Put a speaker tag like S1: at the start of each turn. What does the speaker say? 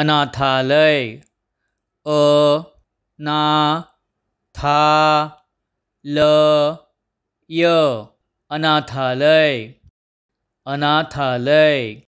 S1: અનાથાલય અ ના થા લ ય અનાથાલય અનાથાલય